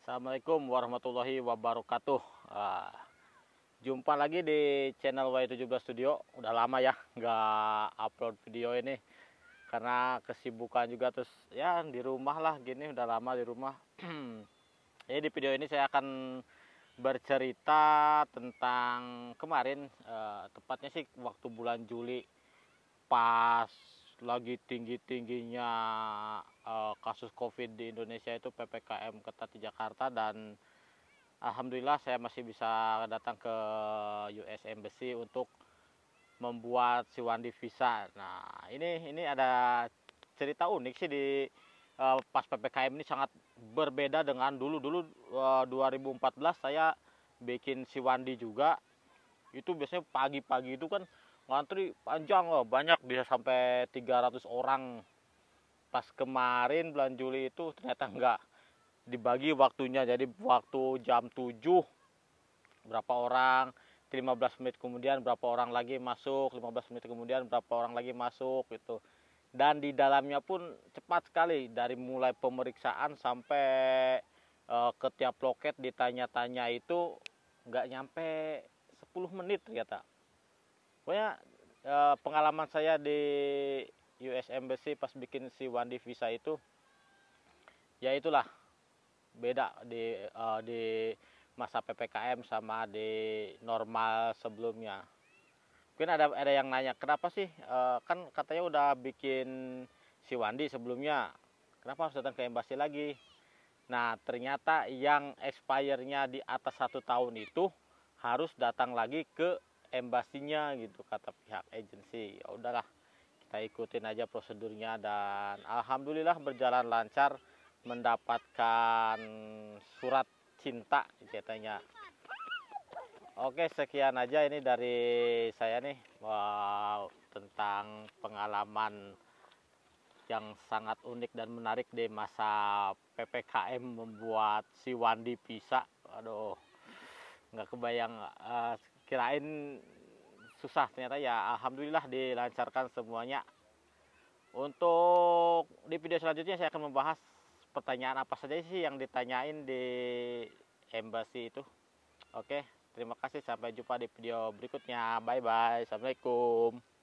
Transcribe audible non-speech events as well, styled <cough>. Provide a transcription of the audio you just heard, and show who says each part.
Speaker 1: Assalamualaikum warahmatullahi wabarakatuh ah, Jumpa lagi di channel Y17 Studio Udah lama ya nggak upload video ini Karena kesibukan juga terus ya di rumah lah gini udah lama di rumah <clears throat> Jadi di video ini saya akan bercerita tentang kemarin eh, Tepatnya sih waktu bulan Juli Pas lagi tinggi-tingginya uh, kasus COVID di Indonesia itu PPKM ketat di Jakarta dan alhamdulillah saya masih bisa datang ke US Embassy untuk membuat si Wandi visa. Nah, ini ini ada cerita unik sih di uh, pas PPKM ini sangat berbeda dengan dulu dulu uh, eh, 2014 saya bikin si Wandi juga. Itu biasanya pagi-pagi itu kan ngantri panjang loh banyak bisa sampai 300 orang pas kemarin bulan Juli itu ternyata enggak dibagi waktunya jadi waktu jam 7 berapa orang 15 menit kemudian berapa orang lagi masuk 15 menit kemudian berapa orang lagi masuk gitu dan di dalamnya pun cepat sekali dari mulai pemeriksaan sampai e, ke tiap loket ditanya-tanya itu enggak nyampe 10 menit ternyata pokoknya e, pengalaman saya di US Embassy pas bikin si Wandi visa itu ya itulah beda di e, di masa ppkm sama di normal sebelumnya mungkin ada ada yang nanya kenapa sih e, kan katanya udah bikin si Wandi sebelumnya kenapa harus datang ke embassy lagi nah ternyata yang expire-nya di atas satu tahun itu harus datang lagi ke embasinya gitu kata pihak agensi ya udahlah kita ikutin aja prosedurnya dan alhamdulillah berjalan lancar mendapatkan surat cinta katanya oke sekian aja ini dari saya nih wow tentang pengalaman yang sangat unik dan menarik di masa PPKM membuat si Wandi pisah aduh nggak kebayang uh, kirain susah ternyata ya alhamdulillah dilancarkan semuanya untuk di video selanjutnya saya akan membahas pertanyaan apa saja sih yang ditanyain di embassy itu oke terima kasih sampai jumpa di video berikutnya bye bye assalamualaikum